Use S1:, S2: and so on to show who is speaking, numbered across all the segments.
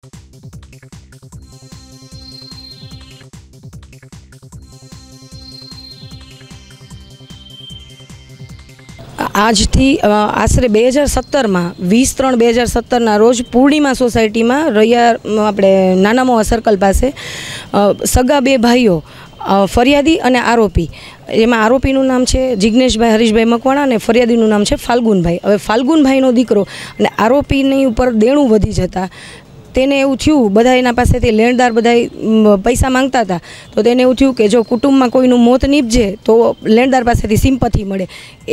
S1: આજથી આશરે બે હજાર સત્તરમાં વીસ ત્રણ બે હજાર સત્તરના રોજ પૂર્ણિમા સોસાયટીમાં રૈયા આપણે નાનામોવા સર્કલ પાસે સગા બે ભાઈઓ ફરિયાદી અને આરોપી એમાં આરોપીનું નામ છે જિજ્ઞેશભાઈ હરીશભાઈ મકવાણા અને ફરિયાદીનું નામ છે ફાલ્ગુનભાઈ હવે ફાલ્ગુનભાઈનો દીકરો અને આરોપીની ઉપર દેણું વધી જતા તેને એવું થયું બધા એના પાસેથી લેણદાર બધા પૈસા માંગતા હતા તો તેને એવું થયું કે જો કુટુંબમાં કોઈનું મોત નીપજે તો લેણદાર પાસેથી સિમ્પથી મળે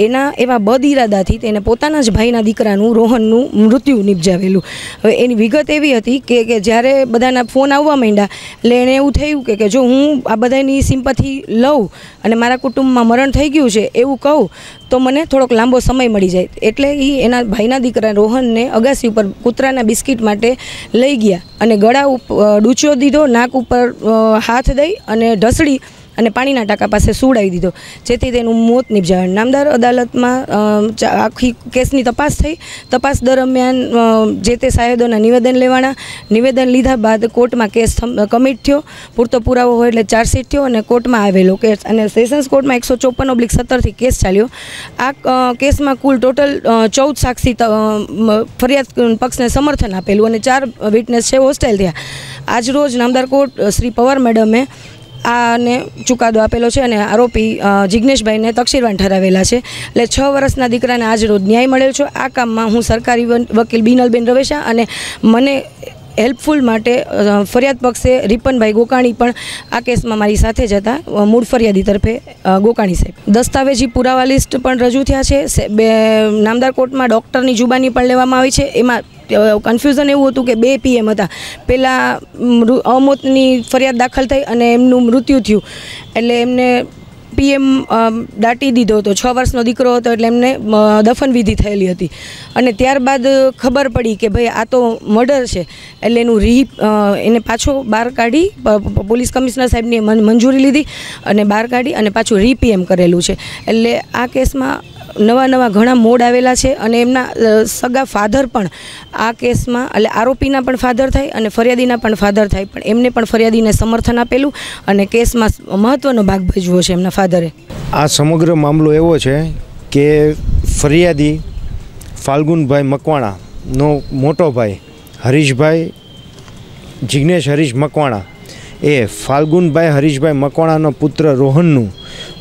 S1: એના એવા બદ ઇરાદાથી તેને પોતાના જ ભાઈના દીકરાનું રોહનનું મૃત્યુ નિપજાવેલું હવે એની વિગત એવી હતી કે કે જ્યારે બધાના ફોન આવવા માંડ્યા એટલે એણે એવું થયું કે કે જો હું આ બધાની સિમ્પથી લઉં અને મારા કુટુંબમાં મરણ થઈ ગયું છે એવું કહું તો મને થોડોક લાંબો સમય મળી જાય એટલે એ એના ભાઈના દીકરા રોહનને અગાસી ઉપર કૂતરાના બિસ્કિટ માટે લઈ ગયા અને ગળા ડૂચો દીધો નાક ઉપર હાથ દઈ અને ઢસડી અને પાણીના ટાંકા પાસે સુડાવી દીધો જેથી તેનું મોત નિપજાયું નામદાર અદાલતમાં આખી કેસની તપાસ થઈ તપાસ દરમિયાન જે તે સાહેદોના નિવેદન લેવાના નિવેદન લીધા બાદ કોર્ટમાં કેસ કમિટ થયો પૂરતો પુરાવો હોય એટલે ચાર્જશીટ થયો અને કોર્ટમાં આવેલો કેસ અને સેશન્સ કોર્ટમાં એકસો ચોપન ઓબ્લિક સત્તરથી કેસ ચાલ્યો આ કેસમાં કુલ ટોટલ ચૌદ સાક્ષી ફરિયાદ પક્ષને સમર્થન આપેલું અને ચાર વિટનેસ છે હોસ્ટેલ થયા આજરોજ નામદાર કોર્ટ શ્રી પવાર મેડમે આને ચુકાદો આપેલો છે અને આરોપી જિગ્નેશભાઈને તકસીરવાન ઠરાવેલા છે એટલે છ વર્ષના દીકરાને આજ રોજ ન્યાય મળેલ છે આ કામમાં હું સરકારી વકીલ બિનલબેન રવેશા અને મને હેલ્પફુલ માટે ફરિયાદ પક્ષે રિપનભાઈ ગોકાણી પણ આ કેસમાં મારી સાથે જ હતા મૂળ ફરિયાદી તરફે ગોકાણી સાહેબ દસ્તાવેજી પુરાવા લિસ્ટ પણ રજૂ થયા છે બે નામદાર કોર્ટમાં ડૉક્ટરની જુબાની પણ લેવામાં આવી છે એમાં કન્ફ્યુઝન એવું હતું કે બે પીએમ હતા પહેલાં અમોતની ફરિયાદ દાખલ થઈ અને એમનું મૃત્યુ થયું એટલે એમને પીએમ દાટી દીધો હતો છ વર્ષનો દીકરો હતો એટલે એમને દફનવિધિ થયેલી હતી અને ત્યારબાદ ખબર પડી કે ભાઈ આ તો મર્ડર છે એટલે એનું રી એને પાછો બહાર કાઢી પોલીસ કમિશનર સાહેબની મંજૂરી લીધી અને બહાર કાઢી અને પાછું રીપીએમ કરેલું છે એટલે આ કેસમાં નવા નવા ઘણા મોડ આવેલા છે અને એમના સગા ફાધર પણ આ કેસમાં એટલે આરોપીના પણ ફાધર થાય અને ફરિયાદીના પણ ફાધર થાય પણ એમને પણ ફરિયાદીને સમર્થન આપેલું અને કેસમાં મહત્ત્વનો ભાગ ભજવો છે એમના ફાધરે
S2: આ સમગ્ર મામલો એવો છે કે ફરિયાદી ફાલ્ગુનભાઈ મકવાણાનો મોટો ભાઈ હરીશભાઈ જિગ્નેશ હરીશ મકવાણા એ ફાલ્ગુનભાઈ હરીશભાઈ મકવાણાનો પુત્ર રોહનનું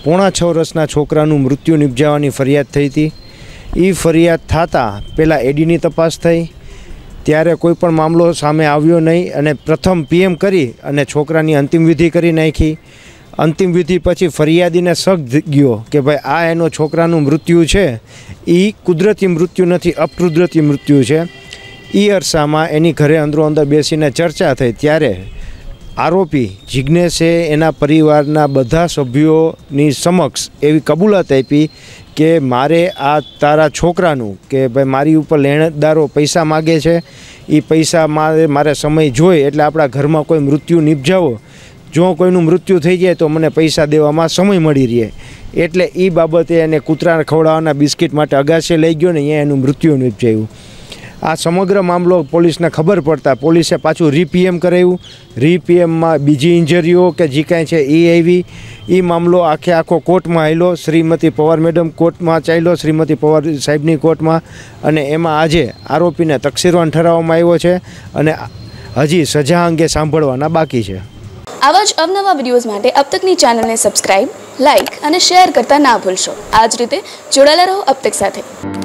S2: પોણા છ વર્ષના છોકરાનું મૃત્યુ નિપજાવવાની ફરિયાદ થઈ હતી એ ફરિયાદ થતાં પહેલાં એડીની તપાસ થઈ ત્યારે કોઈપણ મામલો સામે આવ્યો નહીં અને પ્રથમ પીએમ કરી અને છોકરાની અંતિમવિધિ કરી નાખી અંતિમવિધિ પછી ફરિયાદીને શક ગયો કે ભાઈ આ એનો છોકરાનું મૃત્યુ છે એ કુદરતી મૃત્યુ નથી અપકુદરતી મૃત્યુ છે એ અરસામાં એની ઘરે અંદરો અંદર બેસીને ચર્ચા થઈ ત્યારે આરોપી જિજ્ઞેશે એના પરિવારના બધા સભ્યોની સમક્ષ એવી કબૂલાત આપી કે મારે આ તારા છોકરાનું કે ભાઈ મારી ઉપર લેણદારો પૈસા માગે છે એ પૈસા મારે મારે સમય જોઈએ એટલે આપણા ઘરમાં કોઈ મૃત્યુ નિપજાવો જો કોઈનું મૃત્યુ થઈ જાય તો મને પૈસા દેવામાં સમય મળી રહે એટલે એ બાબતે એને કૂતરા ખવડાવવાના બિસ્કિટ માટે અગાશે લઈ ગયો ને અહીંયા એનું મૃત્યુ નિપજાયું આ સમગ્ર મામલો પોલીસને ખબર પડતા પોલીસે પાછું રીપીએમ કરાવ્યું રીપીએમમાં બીજી ઇન્જરીઓ કે જે કાંઈ છે એ આવી એ મામલો આખે આખો કોર્ટમાં આવેલો શ્રીમતી પવાર મેડમ કોર્ટમાં ચાલ્યો શ્રીમતી પવાર સાહેબની કોર્ટમાં અને એમાં આજે આરોપીને તકસીરવાન ઠરાવવામાં આવ્યો છે અને હજી સજા અંગે સાંભળવાના બાકી છે
S1: આવા જ અવનવા વિડીયોઝ માટે અબતકની ચેનલને સબસ્ક્રાઇબ લાઇક અને શેર કરતા ના ભૂલશો આ જ રીતે જોડાયેલા રહો અબતક સાથે